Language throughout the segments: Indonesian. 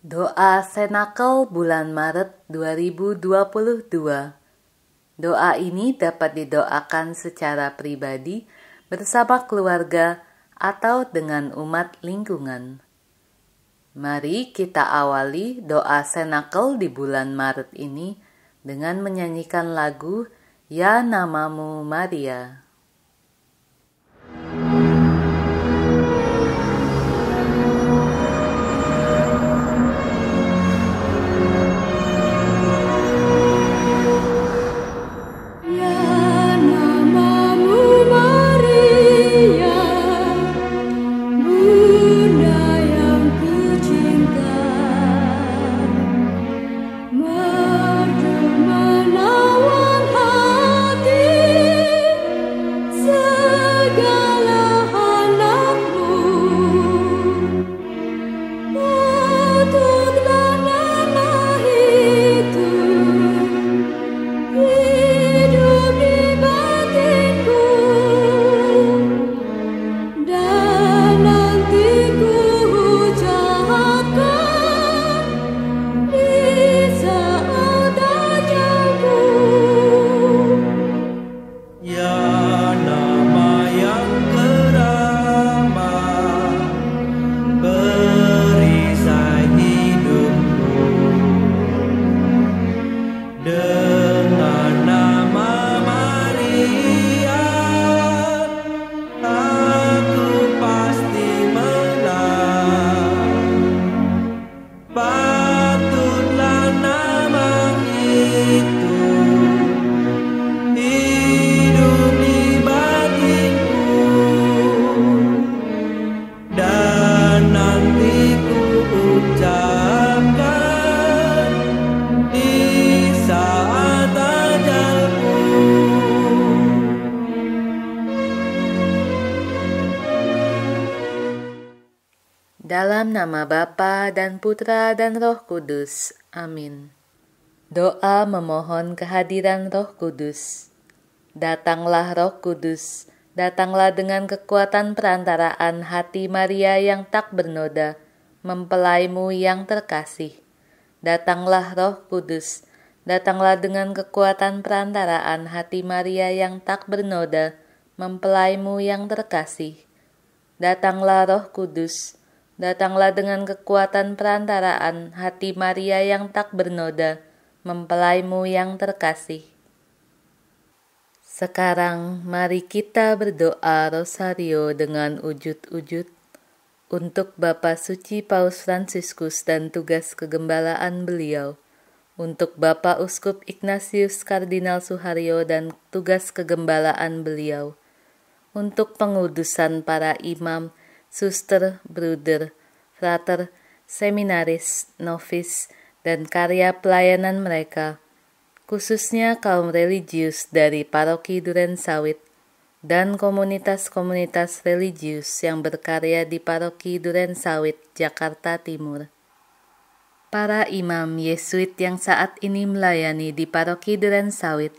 Doa Senakel bulan Maret 2022. Doa ini dapat didoakan secara pribadi bersama keluarga atau dengan umat lingkungan. Mari kita awali doa Senakel di bulan Maret ini dengan menyanyikan lagu Ya Namamu Maria. Putra dan Roh Kudus. Amin. Doa memohon kehadiran Roh Kudus. Datanglah Roh Kudus, datanglah dengan kekuatan perantaraan hati Maria yang tak bernoda, mempelaimu yang terkasih. Datanglah Roh Kudus, datanglah dengan kekuatan perantaraan hati Maria yang tak bernoda, mempelaimu yang terkasih. Datanglah Roh Kudus, Datanglah dengan kekuatan perantaraan hati Maria yang tak bernoda, mempelaimu yang terkasih. Sekarang mari kita berdoa rosario dengan wujud-wujud untuk Bapa Suci Paus Fransiskus dan tugas kegembalaan beliau untuk Bapak Uskup Ignatius Kardinal Suharyo dan tugas kegembalaan beliau, untuk pengudusan para imam suster, bruder, frater, seminaris, novis, dan karya pelayanan mereka, khususnya kaum religius dari paroki Duren Sawit dan komunitas-komunitas religius yang berkarya di paroki Duren Sawit, Jakarta Timur. Para imam Yesuit yang saat ini melayani di paroki Duren Sawit,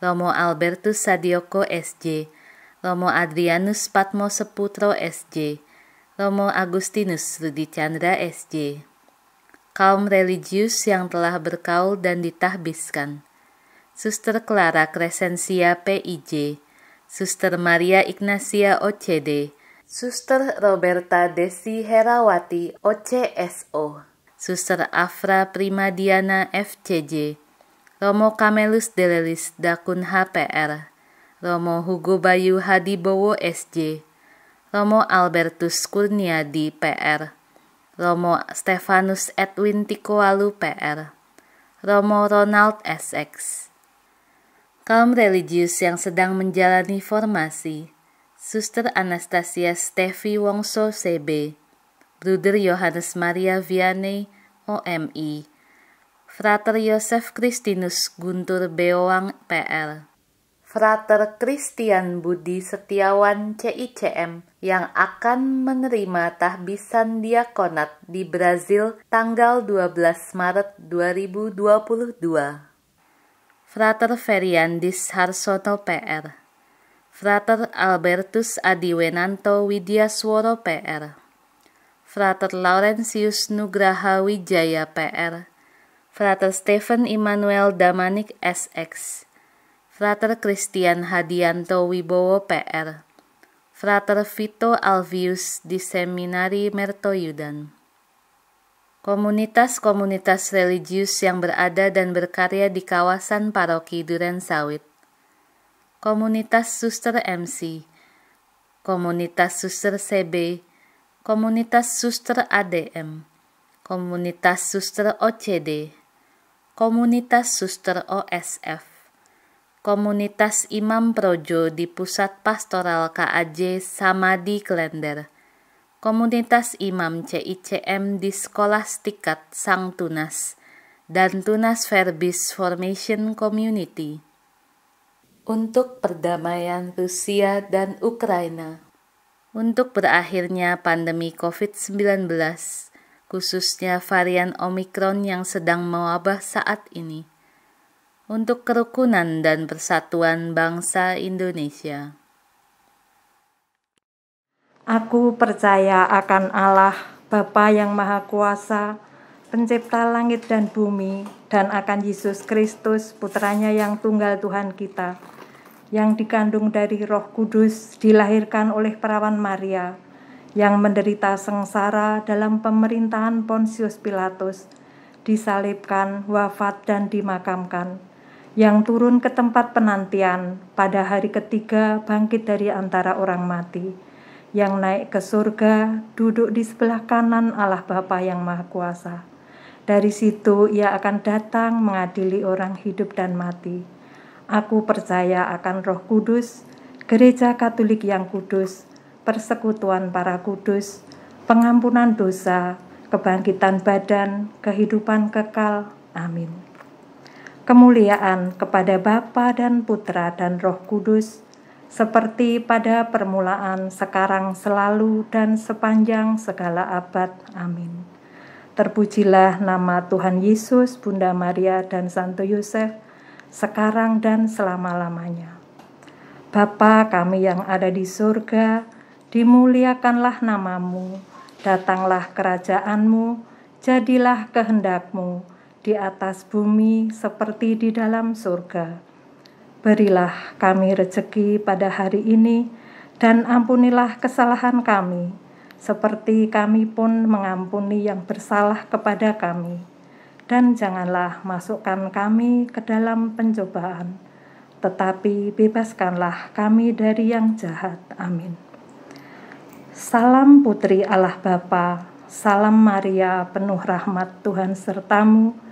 Romo Albertus Sadioko SJ, Romo Adrianus Patmo Seputro SJ, Romo Agustinus Rudi Chandra SJ. Kaum religius yang telah berkaul dan ditahbiskan. Suster Clara Crescencia PIJ, Suster Maria Ignacia OCD, Suster Roberta Desi Herawati OCSO, Suster Afra Primadiana FCJ, Romo Camelus Delelis Dakun HPR, Romo Hugo Bayu Hadibowo SJ, Romo Albertus Kurniadi PR, Romo Stefanus Edwin Tikoalu PR, Romo Ronald SX. Kaum religius yang sedang menjalani formasi, Suster Anastasia Stevi Wongso CB, Bruder Johannes Maria Vianney OMI, Frater Yosef Kristinus Guntur Beowang PR. Frater Kristian Budi Setiawan CICM yang akan menerima tahbisan diakonat di Brazil tanggal 12 Maret 2022. Frater Feriandis Harsono PR Frater Albertus Adiwenanto Widyasworo PR Frater Laurentius Nugraha Wijaya PR Frater Stephen Immanuel Damanik SX Frater Christian Hadianto Wibowo PR, Frater Vito Alvius di Seminari Mertoyudan. Komunitas-komunitas religius yang berada dan berkarya di kawasan paroki Duren Sawit. Komunitas Suster MC, Komunitas Suster CB, Komunitas Suster ADM, Komunitas Suster OCD, Komunitas Suster OSF. Komunitas Imam Projo di Pusat Pastoral KAJ Samadi Klender. Komunitas Imam CICM di Sekolah Stikat Sang Tunas dan Tunas Verbis Formation Community. Untuk perdamaian Rusia dan Ukraina. Untuk berakhirnya pandemi COVID-19, khususnya varian Omikron yang sedang mewabah saat ini untuk kerukunan dan persatuan bangsa Indonesia. Aku percaya akan Allah, Bapa yang Maha Kuasa, Pencipta langit dan bumi, dan akan Yesus Kristus, Putranya yang tunggal Tuhan kita, yang dikandung dari Roh Kudus, dilahirkan oleh perawan Maria, yang menderita sengsara dalam pemerintahan Pontius Pilatus, disalibkan, wafat, dan dimakamkan yang turun ke tempat penantian pada hari ketiga bangkit dari antara orang mati, yang naik ke surga duduk di sebelah kanan Allah Bapa yang Maha Kuasa. Dari situ ia akan datang mengadili orang hidup dan mati. Aku percaya akan Roh Kudus, Gereja Katolik yang kudus, persekutuan para kudus, pengampunan dosa, kebangkitan badan, kehidupan kekal. Amin kemuliaan kepada Bapa dan Putra dan Roh Kudus, seperti pada permulaan, sekarang, selalu, dan sepanjang segala abad. Amin. Terpujilah nama Tuhan Yesus, Bunda Maria, dan Santo Yosef, sekarang dan selama-lamanya. Bapa kami yang ada di surga, dimuliakanlah namamu, datanglah kerajaanmu, jadilah kehendakmu, di atas bumi seperti di dalam surga. Berilah kami rezeki pada hari ini, dan ampunilah kesalahan kami, seperti kami pun mengampuni yang bersalah kepada kami. Dan janganlah masukkan kami ke dalam pencobaan, tetapi bebaskanlah kami dari yang jahat. Amin. Salam Putri Allah Bapa, salam Maria, penuh rahmat Tuhan sertamu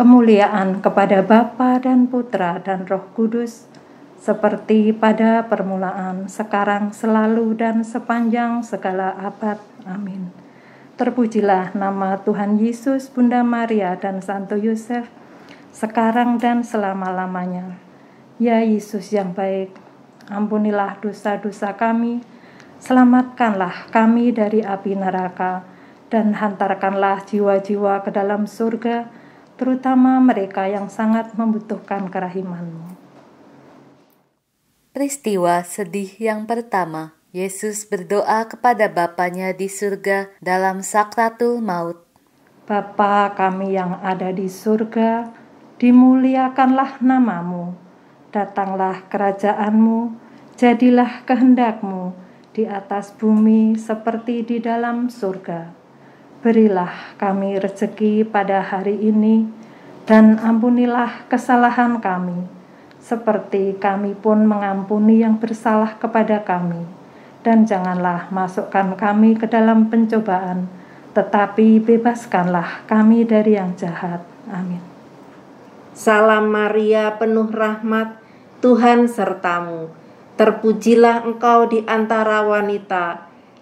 kemuliaan kepada Bapa dan Putra dan Roh Kudus, seperti pada permulaan, sekarang, selalu, dan sepanjang segala abad. Amin. Terpujilah nama Tuhan Yesus, Bunda Maria, dan Santo Yosef, sekarang dan selama-lamanya. Ya Yesus yang baik, ampunilah dosa-dosa kami, selamatkanlah kami dari api neraka, dan hantarkanlah jiwa-jiwa ke dalam surga terutama mereka yang sangat membutuhkan kerahimanmu. Peristiwa sedih yang pertama, Yesus berdoa kepada Bapaknya di surga dalam sakratul maut. Bapa kami yang ada di surga, dimuliakanlah namamu, datanglah kerajaanmu, jadilah kehendakmu di atas bumi seperti di dalam surga. Berilah kami rezeki pada hari ini, dan ampunilah kesalahan kami, seperti kami pun mengampuni yang bersalah kepada kami. Dan janganlah masukkan kami ke dalam pencobaan, tetapi bebaskanlah kami dari yang jahat. Amin. Salam Maria, penuh rahmat, Tuhan sertamu. Terpujilah engkau di antara wanita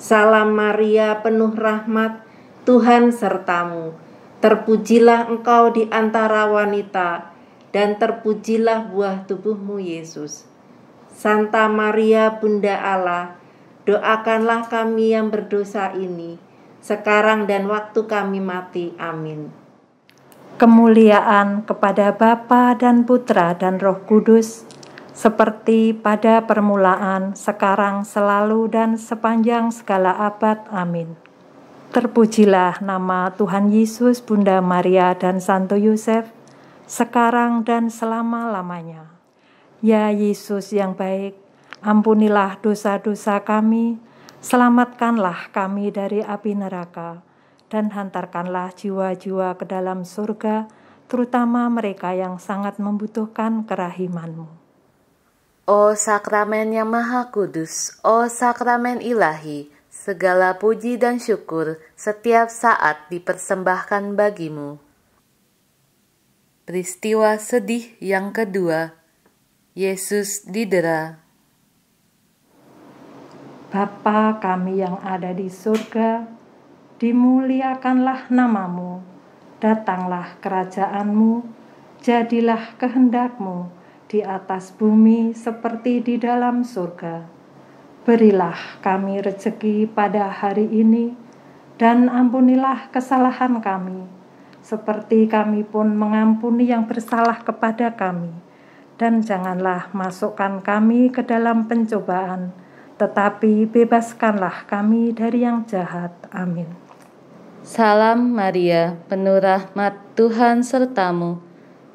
Salam Maria penuh rahmat, Tuhan sertamu. Terpujilah engkau di antara wanita, dan terpujilah buah tubuhmu Yesus. Santa Maria Bunda Allah, doakanlah kami yang berdosa ini, sekarang dan waktu kami mati. Amin. Kemuliaan kepada Bapa dan Putra dan Roh Kudus, seperti pada permulaan, sekarang, selalu, dan sepanjang segala abad. Amin. Terpujilah nama Tuhan Yesus, Bunda Maria, dan Santo Yosef, sekarang dan selama-lamanya. Ya Yesus yang baik, ampunilah dosa-dosa kami, selamatkanlah kami dari api neraka, dan hantarkanlah jiwa-jiwa ke dalam surga, terutama mereka yang sangat membutuhkan kerahimanmu. O sakramen yang maha kudus, O sakramen ilahi, segala puji dan syukur setiap saat dipersembahkan bagimu. Peristiwa sedih yang kedua, Yesus didera. Bapa kami yang ada di surga, dimuliakanlah namamu, datanglah kerajaanmu, jadilah kehendakmu, di atas bumi seperti di dalam surga. Berilah kami rezeki pada hari ini, dan ampunilah kesalahan kami, seperti kami pun mengampuni yang bersalah kepada kami. Dan janganlah masukkan kami ke dalam pencobaan, tetapi bebaskanlah kami dari yang jahat. Amin. Salam Maria, penuh rahmat Tuhan sertamu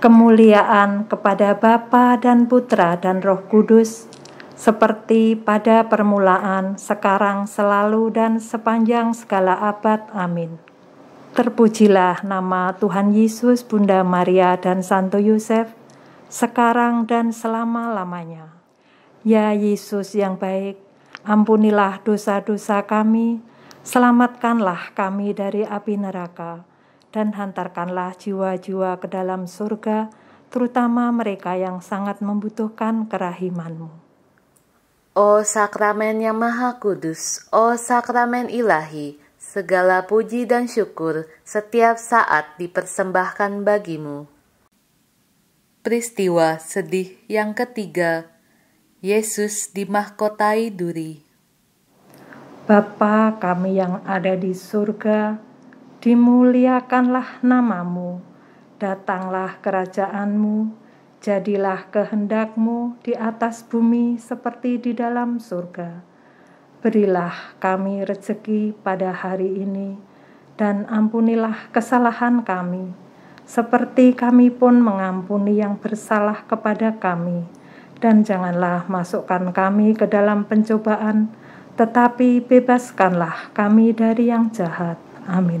kemuliaan kepada Bapa dan Putra dan Roh Kudus, seperti pada permulaan, sekarang, selalu, dan sepanjang segala abad. Amin. Terpujilah nama Tuhan Yesus, Bunda Maria, dan Santo Yosef, sekarang dan selama-lamanya. Ya Yesus yang baik, ampunilah dosa-dosa kami, selamatkanlah kami dari api neraka dan hantarkanlah jiwa-jiwa ke dalam surga, terutama mereka yang sangat membutuhkan kerahimanmu. O sakramen yang maha kudus, o sakramen ilahi, segala puji dan syukur setiap saat dipersembahkan bagimu. Peristiwa sedih yang ketiga, Yesus dimahkotai duri. Bapa kami yang ada di surga, dimuliakanlah namamu, datanglah kerajaanmu, jadilah kehendakmu di atas bumi seperti di dalam surga. Berilah kami rezeki pada hari ini, dan ampunilah kesalahan kami, seperti kami pun mengampuni yang bersalah kepada kami. Dan janganlah masukkan kami ke dalam pencobaan, tetapi bebaskanlah kami dari yang jahat. Amin.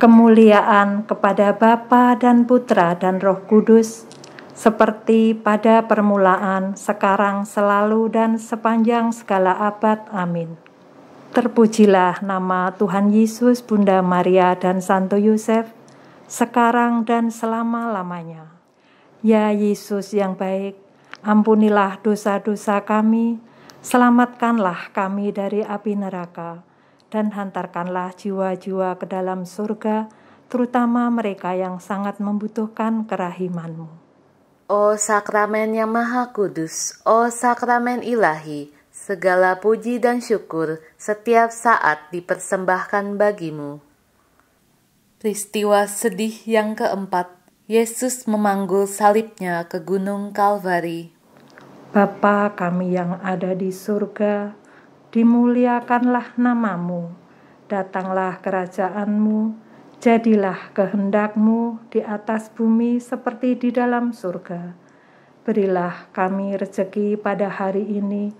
kemuliaan kepada Bapa dan Putra dan Roh Kudus, seperti pada permulaan, sekarang, selalu, dan sepanjang segala abad. Amin. Terpujilah nama Tuhan Yesus, Bunda Maria, dan Santo Yosef, sekarang dan selama-lamanya. Ya Yesus yang baik, ampunilah dosa-dosa kami, selamatkanlah kami dari api neraka dan hantarkanlah jiwa-jiwa ke dalam surga, terutama mereka yang sangat membutuhkan kerahimanmu. O sakramen yang maha kudus, o sakramen ilahi, segala puji dan syukur setiap saat dipersembahkan bagimu. Peristiwa sedih yang keempat, Yesus memanggul salibnya ke Gunung Kalvari. Bapa kami yang ada di surga, dimuliakanlah namamu, datanglah kerajaanmu, jadilah kehendakmu di atas bumi seperti di dalam surga. Berilah kami rezeki pada hari ini,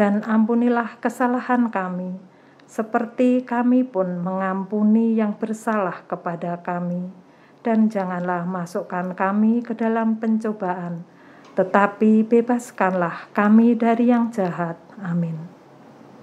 dan ampunilah kesalahan kami, seperti kami pun mengampuni yang bersalah kepada kami. Dan janganlah masukkan kami ke dalam pencobaan, tetapi bebaskanlah kami dari yang jahat. Amin.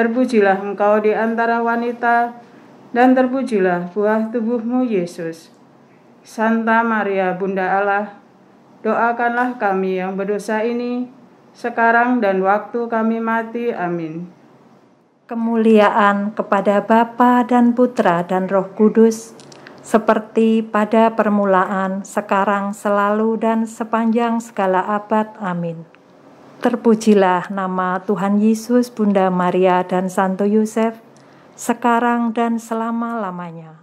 Terpujilah engkau di antara wanita, dan terpujilah buah tubuhmu, Yesus. Santa Maria, Bunda Allah, doakanlah kami yang berdosa ini, sekarang dan waktu kami mati. Amin. Kemuliaan kepada Bapa dan Putra dan Roh Kudus, seperti pada permulaan, sekarang, selalu, dan sepanjang segala abad. Amin. Terpujilah nama Tuhan Yesus, Bunda Maria, dan Santo Yosef, sekarang dan selama-lamanya.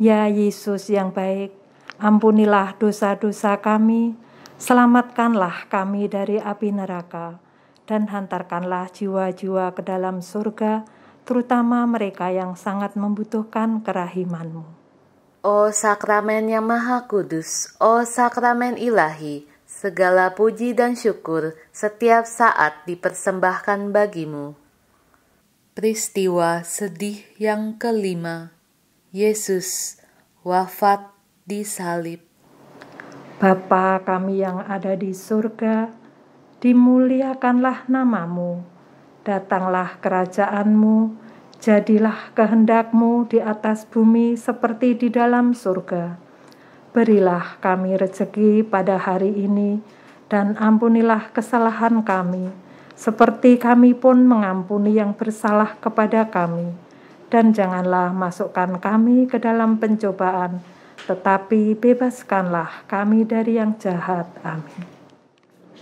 Ya Yesus yang baik, ampunilah dosa-dosa kami, selamatkanlah kami dari api neraka, dan hantarkanlah jiwa-jiwa ke dalam surga, terutama mereka yang sangat membutuhkan kerahimanmu. Oh sakramen yang maha kudus, o sakramen ilahi, Segala puji dan syukur setiap saat dipersembahkan bagimu. Peristiwa sedih yang kelima, Yesus wafat di salib. Bapa kami yang ada di surga, dimuliakanlah namamu, datanglah kerajaanmu, jadilah kehendakmu di atas bumi seperti di dalam surga. Berilah kami rezeki pada hari ini, dan ampunilah kesalahan kami, seperti kami pun mengampuni yang bersalah kepada kami. Dan janganlah masukkan kami ke dalam pencobaan, tetapi bebaskanlah kami dari yang jahat. Amin.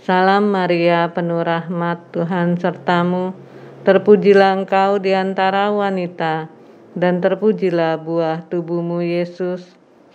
Salam Maria, penuh rahmat Tuhan sertamu. Terpujilah engkau di antara wanita, dan terpujilah buah tubuhmu Yesus.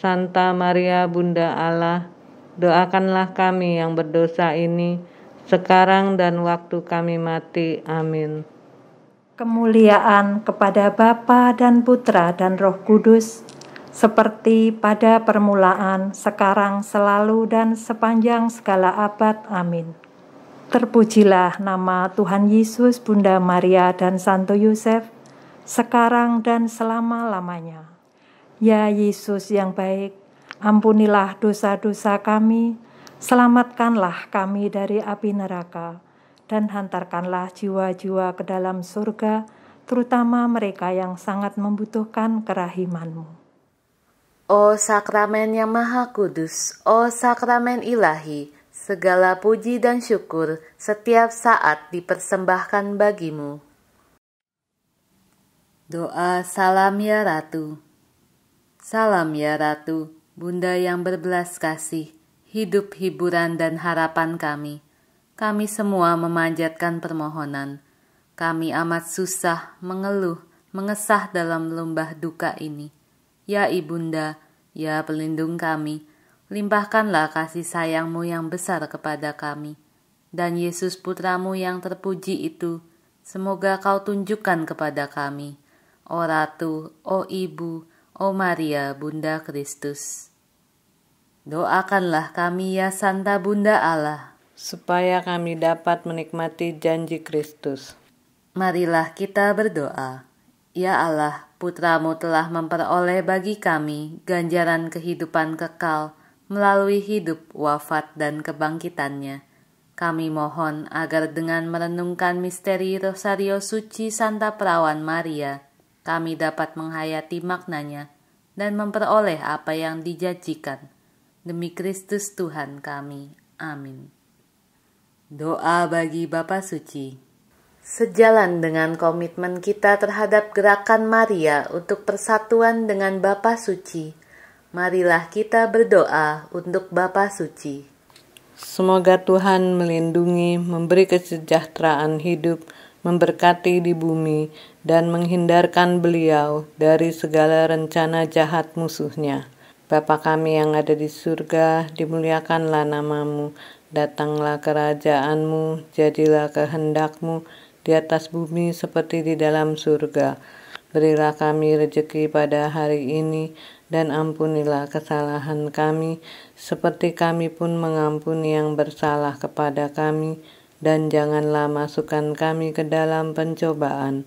Santa Maria Bunda Allah, doakanlah kami yang berdosa ini sekarang dan waktu kami mati. Amin. Kemuliaan kepada Bapa dan Putra dan Roh Kudus, seperti pada permulaan, sekarang, selalu, dan sepanjang segala abad. Amin. Terpujilah nama Tuhan Yesus, Bunda Maria, dan Santo Yosef, sekarang dan selama-lamanya. Ya Yesus yang baik, ampunilah dosa-dosa kami, selamatkanlah kami dari api neraka, dan hantarkanlah jiwa-jiwa ke dalam surga, terutama mereka yang sangat membutuhkan kerahimanmu. O sakramen yang maha kudus, o sakramen ilahi, segala puji dan syukur setiap saat dipersembahkan bagimu. Doa salam ya Ratu Salam ya Ratu, Bunda yang berbelas kasih, hidup hiburan dan harapan kami. Kami semua memanjatkan permohonan. Kami amat susah, mengeluh, mengesah dalam lembah duka ini. Ya Ibunda, ya pelindung kami, limpahkanlah kasih sayangmu yang besar kepada kami. Dan Yesus putramu yang terpuji itu, semoga kau tunjukkan kepada kami. O Ratu, O Ibu, O Maria, Bunda Kristus, doakanlah kami ya Santa Bunda Allah, supaya kami dapat menikmati janji Kristus. Marilah kita berdoa. Ya Allah, putramu telah memperoleh bagi kami ganjaran kehidupan kekal melalui hidup, wafat, dan kebangkitannya. Kami mohon agar dengan merenungkan misteri Rosario Suci Santa Perawan Maria, kami dapat menghayati maknanya dan memperoleh apa yang dijanjikan. Demi Kristus Tuhan kami. Amin. Doa bagi Bapa Suci. Sejalan dengan komitmen kita terhadap gerakan Maria untuk persatuan dengan Bapa Suci, marilah kita berdoa untuk Bapa Suci. Semoga Tuhan melindungi, memberi kesejahteraan hidup, memberkati di bumi, dan menghindarkan beliau dari segala rencana jahat musuhnya. Bapa kami yang ada di surga, dimuliakanlah namamu, datanglah kerajaanmu, jadilah kehendakmu di atas bumi seperti di dalam surga. Berilah kami rejeki pada hari ini, dan ampunilah kesalahan kami, seperti kami pun mengampuni yang bersalah kepada kami, dan janganlah masukkan kami ke dalam pencobaan,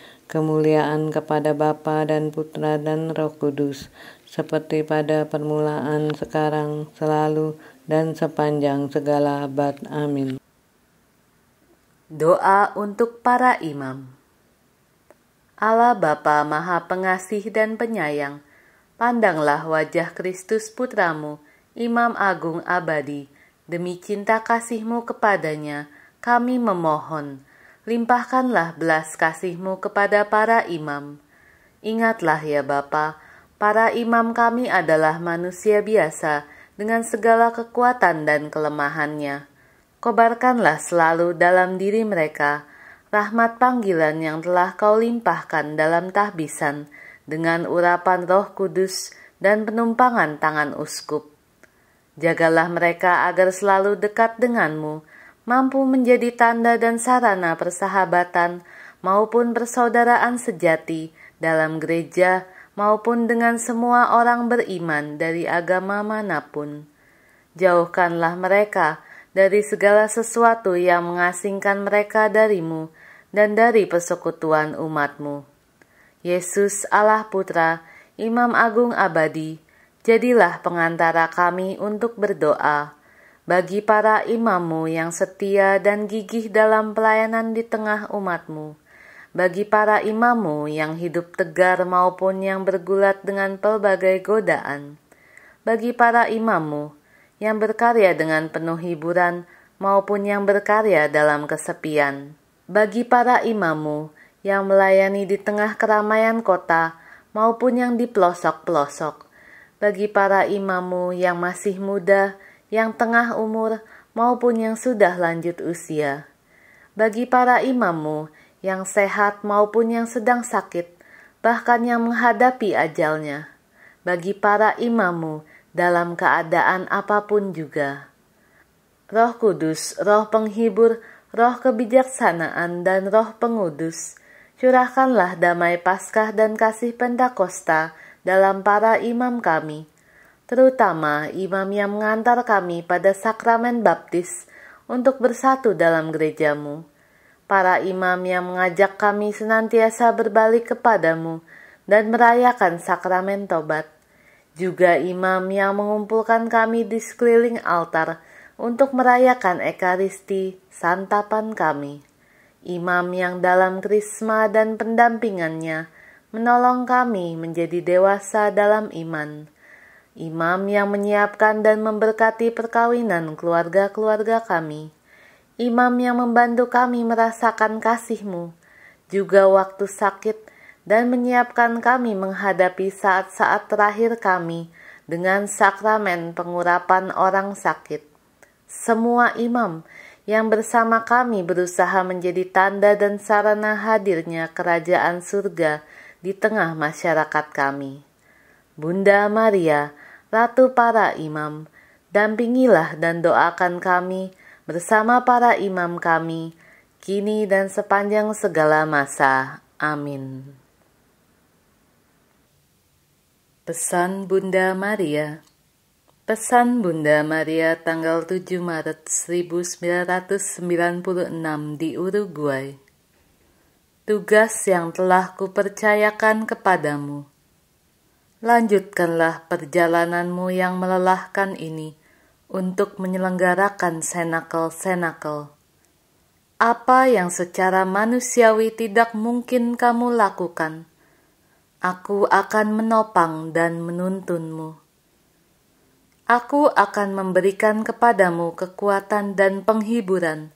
kemuliaan kepada Bapa dan Putra dan Roh Kudus, seperti pada permulaan, sekarang, selalu, dan sepanjang segala abad. Amin. Doa untuk para imam. Allah Bapa Maha Pengasih dan Penyayang, pandanglah wajah Kristus Putramu, Imam Agung Abadi, demi cinta kasihmu kepadanya, kami memohon limpahkanlah belas kasihmu kepada para imam. Ingatlah ya Bapa, para imam kami adalah manusia biasa dengan segala kekuatan dan kelemahannya. Kobarkanlah selalu dalam diri mereka rahmat panggilan yang telah kau limpahkan dalam tahbisan dengan urapan roh kudus dan penumpangan tangan uskup. Jagalah mereka agar selalu dekat denganmu, mampu menjadi tanda dan sarana persahabatan maupun persaudaraan sejati dalam gereja maupun dengan semua orang beriman dari agama manapun. Jauhkanlah mereka dari segala sesuatu yang mengasingkan mereka darimu dan dari persekutuan umatmu. Yesus Allah Putra, Imam Agung Abadi, jadilah pengantara kami untuk berdoa bagi para imammu yang setia dan gigih dalam pelayanan di tengah umatmu, bagi para imammu yang hidup tegar maupun yang bergulat dengan pelbagai godaan, bagi para imammu yang berkarya dengan penuh hiburan maupun yang berkarya dalam kesepian, bagi para imammu yang melayani di tengah keramaian kota maupun yang di pelosok-pelosok, bagi para imammu yang masih muda, yang tengah umur maupun yang sudah lanjut usia. Bagi para imammu yang sehat maupun yang sedang sakit, bahkan yang menghadapi ajalnya. Bagi para imammu dalam keadaan apapun juga. Roh Kudus, Roh Penghibur, Roh Kebijaksanaan, dan Roh Pengudus, curahkanlah damai Paskah dan kasih Pentakosta dalam para imam kami, terutama imam yang mengantar kami pada sakramen baptis untuk bersatu dalam gerejamu. Para imam yang mengajak kami senantiasa berbalik kepadamu dan merayakan sakramen tobat. Juga imam yang mengumpulkan kami di sekeliling altar untuk merayakan Ekaristi, santapan kami. Imam yang dalam krisma dan pendampingannya menolong kami menjadi dewasa dalam iman imam yang menyiapkan dan memberkati perkawinan keluarga-keluarga kami, imam yang membantu kami merasakan kasihMu, juga waktu sakit dan menyiapkan kami menghadapi saat-saat terakhir kami dengan sakramen pengurapan orang sakit. Semua imam yang bersama kami berusaha menjadi tanda dan sarana hadirnya kerajaan surga di tengah masyarakat kami. Bunda Maria, Ratu para imam, dampingilah dan doakan kami bersama para imam kami, kini dan sepanjang segala masa. Amin. Pesan Bunda Maria Pesan Bunda Maria tanggal 7 Maret 1996 di Uruguay Tugas yang telah kupercayakan kepadamu – lanjutkanlah perjalananmu yang melelahkan ini untuk menyelenggarakan senakel-senakel. Apa yang secara manusiawi tidak mungkin kamu lakukan, aku akan menopang dan menuntunmu. Aku akan memberikan kepadamu kekuatan dan penghiburan,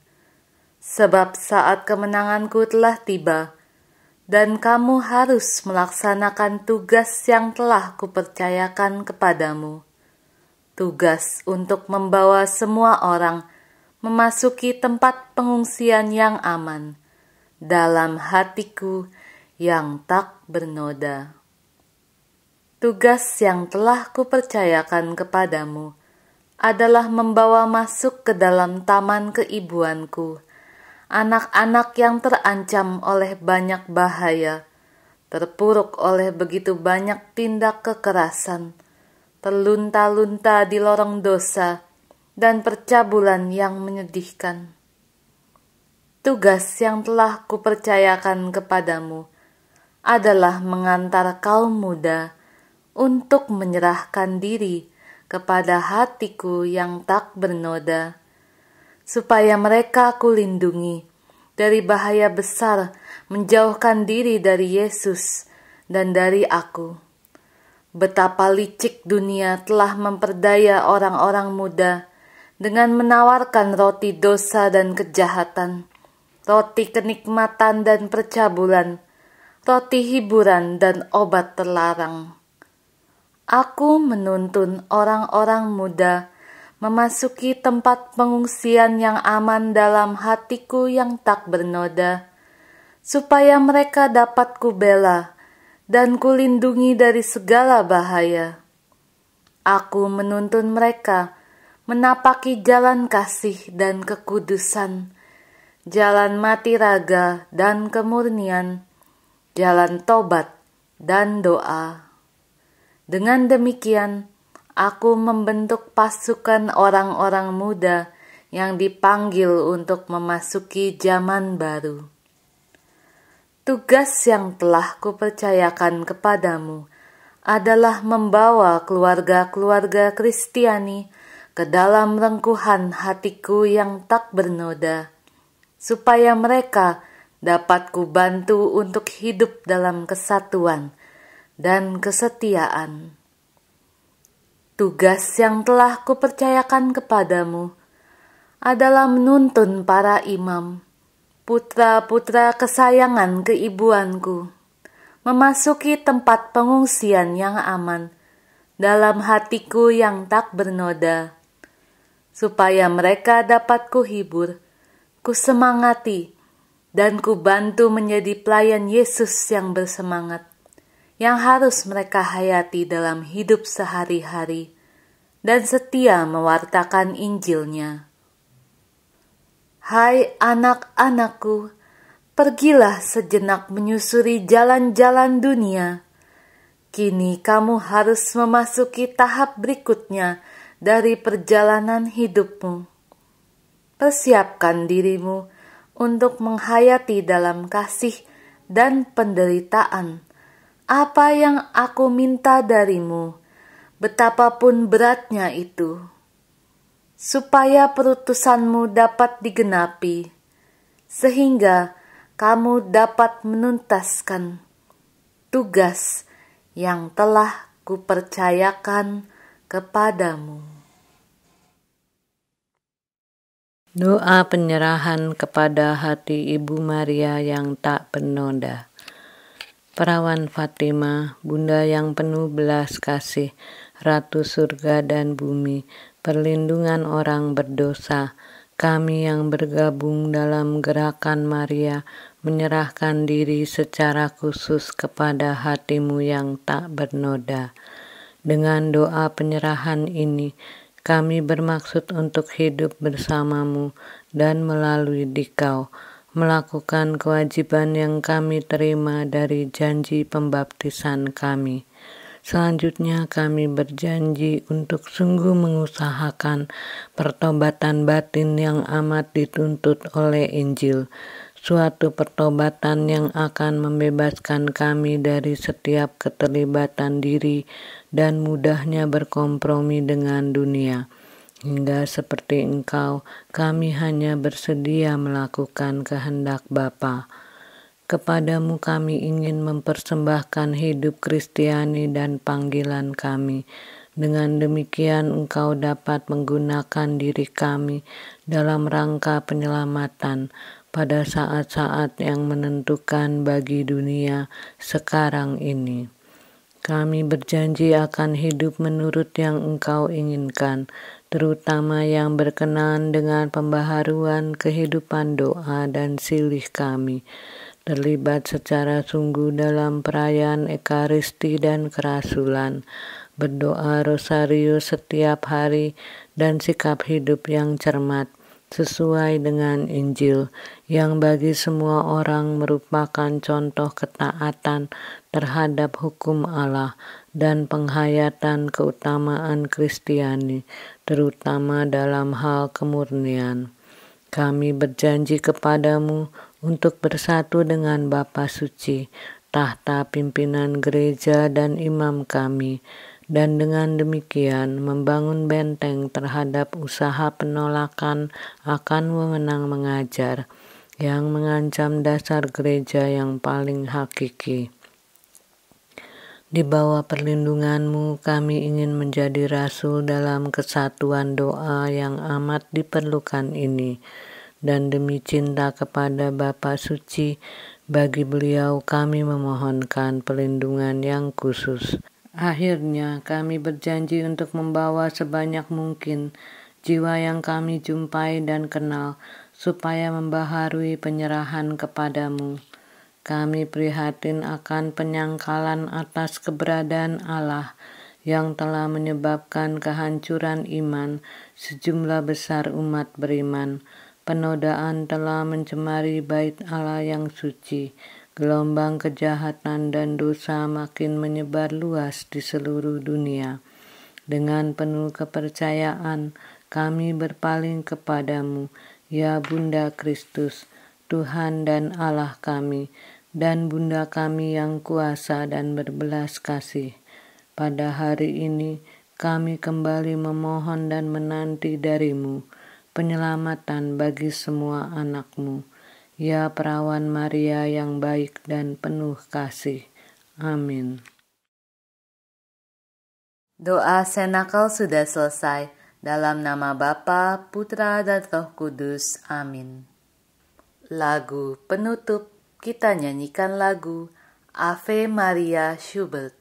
sebab saat kemenanganku telah tiba, dan kamu harus melaksanakan tugas yang telah kupercayakan kepadamu. Tugas untuk membawa semua orang memasuki tempat pengungsian yang aman dalam hatiku yang tak bernoda. Tugas yang telah kupercayakan kepadamu adalah membawa masuk ke dalam taman keibuanku anak-anak yang terancam oleh banyak bahaya, terpuruk oleh begitu banyak tindak kekerasan, terlunta-lunta di lorong dosa, dan percabulan yang menyedihkan. Tugas yang telah kupercayakan kepadamu adalah mengantar kaum muda untuk menyerahkan diri kepada hatiku yang tak bernoda supaya mereka aku dari bahaya besar, menjauhkan diri dari Yesus dan dari aku. Betapa licik dunia telah memperdaya orang-orang muda dengan menawarkan roti dosa dan kejahatan, roti kenikmatan dan percabulan, roti hiburan dan obat terlarang. Aku menuntun orang-orang muda memasuki tempat pengungsian yang aman dalam hatiku yang tak bernoda, supaya mereka dapat kubela dan kulindungi dari segala bahaya. Aku menuntun mereka menapaki jalan kasih dan kekudusan, jalan mati raga dan kemurnian, jalan tobat dan doa. Dengan demikian, aku membentuk pasukan orang-orang muda yang dipanggil untuk memasuki zaman baru. Tugas yang telah kupercayakan kepadamu adalah membawa keluarga-keluarga Kristiani ke dalam rengkuhan hatiku yang tak bernoda, supaya mereka dapat kubantu untuk hidup dalam kesatuan dan kesetiaan. Tugas yang telah kupercayakan kepadamu adalah menuntun para imam, putra-putra kesayangan keibuanku, memasuki tempat pengungsian yang aman dalam hatiku yang tak bernoda, supaya mereka dapat kuhibur, kusemangati, dan kubantu menjadi pelayan Yesus yang bersemangat yang harus mereka hayati dalam hidup sehari-hari dan setia mewartakan Injilnya. Hai anak-anakku, pergilah sejenak menyusuri jalan-jalan dunia. Kini kamu harus memasuki tahap berikutnya dari perjalanan hidupmu. Persiapkan dirimu untuk menghayati dalam kasih dan penderitaan apa yang aku minta darimu, betapapun beratnya itu, supaya perutusanmu dapat digenapi, sehingga kamu dapat menuntaskan tugas yang telah kupercayakan kepadamu. Doa penyerahan kepada hati Ibu Maria yang tak penoda. Perawan Fatima, Bunda yang penuh belas kasih, Ratu surga dan bumi, perlindungan orang berdosa, kami yang bergabung dalam gerakan Maria, menyerahkan diri secara khusus kepada hatimu yang tak bernoda. Dengan doa penyerahan ini, kami bermaksud untuk hidup bersamamu dan melalui dikau melakukan kewajiban yang kami terima dari janji pembaptisan kami. Selanjutnya kami berjanji untuk sungguh mengusahakan pertobatan batin yang amat dituntut oleh Injil, suatu pertobatan yang akan membebaskan kami dari setiap keterlibatan diri dan mudahnya berkompromi dengan dunia. Hingga seperti engkau, kami hanya bersedia melakukan kehendak Bapa. Kepadamu kami ingin mempersembahkan hidup Kristiani dan panggilan kami. Dengan demikian engkau dapat menggunakan diri kami dalam rangka penyelamatan pada saat-saat yang menentukan bagi dunia sekarang ini. Kami berjanji akan hidup menurut yang engkau inginkan, terutama yang berkenan dengan pembaharuan kehidupan doa dan silih kami, terlibat secara sungguh dalam perayaan Ekaristi dan kerasulan, berdoa rosario setiap hari, dan sikap hidup yang cermat sesuai dengan Injil yang bagi semua orang merupakan contoh ketaatan terhadap hukum Allah dan penghayatan keutamaan Kristiani terutama dalam hal kemurnian. Kami berjanji kepadamu untuk bersatu dengan Bapa Suci, tahta pimpinan gereja dan imam kami, dan dengan demikian membangun benteng terhadap usaha penolakan akan wewenang mengajar yang mengancam dasar gereja yang paling hakiki. Di bawah perlindunganmu kami ingin menjadi rasul dalam kesatuan doa yang amat diperlukan ini. Dan demi cinta kepada Bapa Suci, bagi beliau kami memohonkan perlindungan yang khusus. Akhirnya kami berjanji untuk membawa sebanyak mungkin jiwa yang kami jumpai dan kenal supaya membaharui penyerahan kepadamu kami prihatin akan penyangkalan atas keberadaan Allah yang telah menyebabkan kehancuran iman sejumlah besar umat beriman. Penodaan telah mencemari bait Allah yang suci. Gelombang kejahatan dan dosa makin menyebar luas di seluruh dunia. Dengan penuh kepercayaan, kami berpaling kepadamu, ya Bunda Kristus, Tuhan dan Allah kami, dan Bunda kami yang kuasa dan berbelas kasih. Pada hari ini kami kembali memohon dan menanti darimu penyelamatan bagi semua anakmu. Ya perawan Maria yang baik dan penuh kasih. Amin. Doa Senakal sudah selesai. Dalam nama Bapa, Putra, dan Roh Kudus. Amin. Lagu penutup kita nyanyikan lagu Ave Maria Schubert.